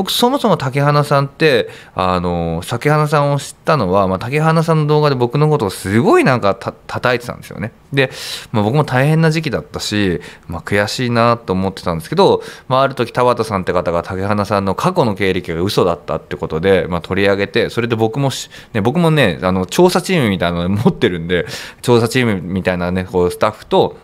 僕そもそも竹花さんってあの竹花さんを知ったのは、まあ、竹花さんの動画で僕のことをすごいなんかた叩いてたんですよねで、まあ、僕も大変な時期だったし、まあ、悔しいなと思ってたんですけど、まあ、ある時田畑さんって方が竹花さんの過去の経歴が嘘だったってことで、まあ、取り上げてそれで僕もね、僕もねあの調査チームみたいなの持ってるんで調査チームみたいなねこうスタッフと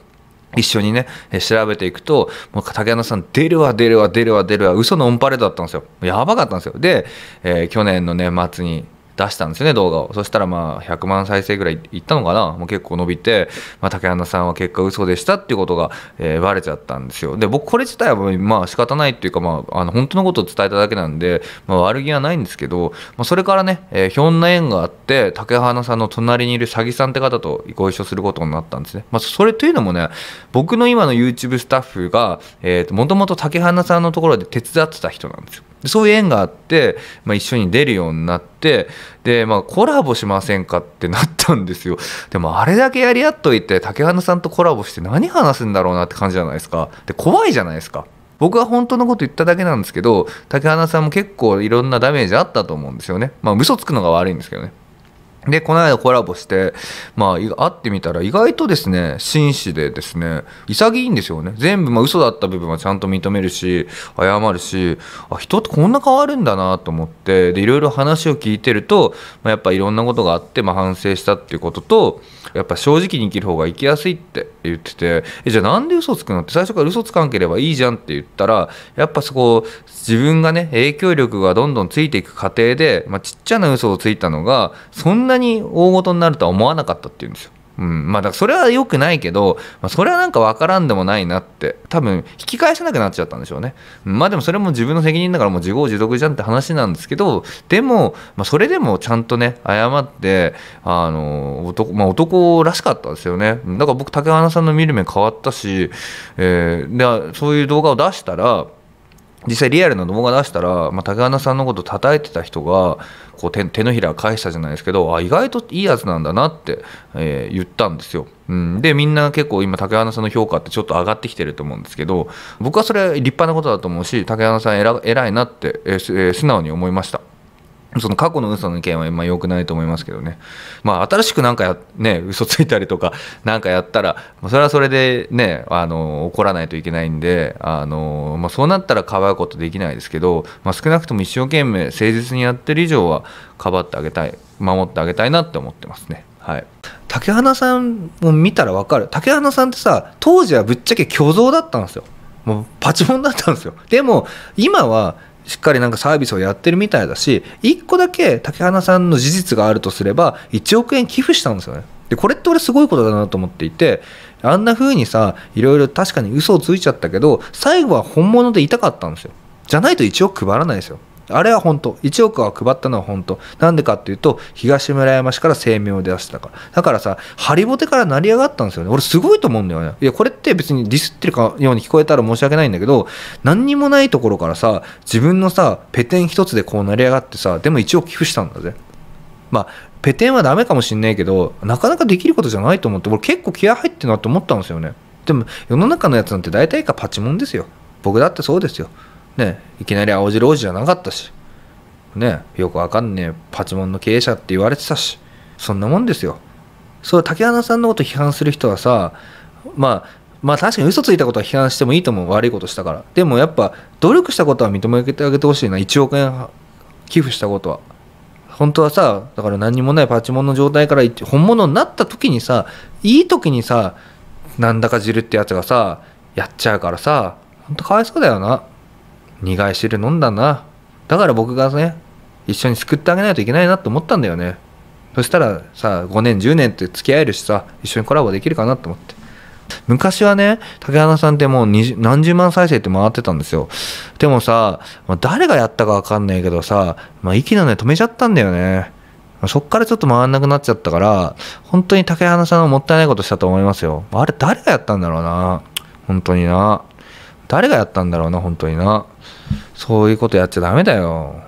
一緒にね、調べていくと、もう竹山さん、出るわ、出るわ、出るわ、出るわ、嘘のオンパレードだったんですよ。やばかったんですよ。で、えー、去年の年末に出したんですよね動画をそしたらまあ100万再生ぐらいいったのかなもう結構伸びて、まあ、竹花さんは結果嘘でしたっていうことが、えー、バレちゃったんですよで僕これ自体はまあ仕方ないっていうかまああの本当のことを伝えただけなんで、まあ、悪気はないんですけど、まあ、それからね、えー、ひょんな縁があって竹花さんの隣にいる詐欺さんって方とご一緒することになったんですね、まあ、それというのもね僕の今の YouTube スタッフがもともと竹花さんのところで手伝ってた人なんですよそういう縁があって、まあ、一緒に出るようになってで、まあ、コラボしませんかってなったんですよ でもあれだけやり合っといて竹花さんとコラボして何話すんだろうなって感じじゃないですかで怖いじゃないですか僕は本当のこと言っただけなんですけど竹花さんも結構いろんなダメージあったと思うんですよねまあ嘘つくのが悪いんですけどねで、この間コラボして、まあ、会ってみたら、意外とですね、紳士でですね、潔いんですよね。全部、まあ、嘘だった部分はちゃんと認めるし、謝るし、あ、人ってこんな変わるんだなと思って、で、いろいろ話を聞いてると、まあ、やっぱいろんなことがあって、まあ、反省したっていうことと、やっぱ正直に生きる方が生きやすいって言っててえじゃあなんで嘘つくのって最初から嘘つかんければいいじゃんって言ったらやっぱそこ自分がね影響力がどんどんついていく過程で、まあ、ちっちゃな嘘をついたのがそんなに大ごとになるとは思わなかったっていうんですよ。うん、まあだからそれは良くないけど、まあ、それはなんか分からんでもないなって多分引き返せなくなっちゃったんでしょうね、まあでもそれも自分の責任だからもう自業自得じゃんって話なんですけどでも、まあ、それでもちゃんとね謝ってあの男,、まあ、男らしかったですよねだから僕竹花さんの見る目変わったし、えー、でそういう動画を出したら実際リアルな動画出したら、まあ、竹花さんのこと叩いてた人がこう手手のひら返したじゃないですけどあ意外といいやつなんだなって、えー、言ったんですよ。うん、でみんな結構今竹花さんの評価ってちょっと上がってきてると思うんですけど僕はそれ立派なことだと思うし竹花さん偉いなって、えー、素直に思いました。その過去の嘘の意見はま良くないと思いますけどね。まあ新しくなんかや、ね、嘘ついたりとか なんかやったら、それはそれでね、あの、怒らないといけないんで、あの、まあそうなったらかばうことできないですけど、まあ少なくとも一生懸命誠実にやってる以上はかばってあげたい、守ってあげたいなって思ってますね。はい。竹花さんを見たらわかる。竹花さんってさ、当時はぶっちゃけ虚像だったんですよ。もうパチモンだったんですよ。でも、今はしっかりなんかサービスをやってるみたいだし、1個だけ竹花さんの事実があるとすれば、1億円寄付したんですよね。で、これって俺すごいことだなと思っていて、あんな風にさ、いろいろ確かに嘘をついちゃったけど、最後は本物でいたかったんですよ。じゃないと1億配らないですよ。あれは本当1億は配ったのは本当なんでかっていうと東村山市から声明を出したからだからさハリボテから成り上がったんですよね俺すごいと思うんだよねいやこれって別にディスってるかように聞こえたら申し訳ないんだけど何にもないところからさ自分のさペテン一つでこう成り上がってさでも1億寄付したんだぜまあペテンはダメかもしんないけどなかなかできることじゃないと思って俺結構気合入ってるなて思ったんですよねでも世の中のやつなんて大体がパチモンですよ僕だってそうですよね、いきなり青汁王子じゃなかったし、ね、よくわかんねえパチモンの経営者って言われてたし、そんなもんですよ。そう、竹花さんのこと批判する人はさ、まあ、まあ確かに嘘ついたことは批判してもいいと思う、悪いことしたから。でもやっぱ、努力したことは認めてあげてほしいな、1億円寄付したことは。本当はさ、だから何にもないパチモンの状態から本物になった時にさ、いい時にさ、なんだか汁ってやつがさ、やっちゃうからさ、ほんとかわいそうだよな。苦い汁飲んだんだだから僕がね一緒に救ってあげないといけないなと思ったんだよねそしたらさ5年10年って付き合えるしさ一緒にコラボできるかなと思って昔はね竹花さんってもう何十万再生って回ってたんですよでもさ、ま誰がやったか分かんないけどさ、まあ、息の根止めちゃったんだよねそっからちょっと回んなくなっちゃったから本当に竹花さんはもったいないことしたと思いますよあれ誰がやったんだろうな本当にな誰がやったんだろうな本当になそういうことやっちゃダメだよ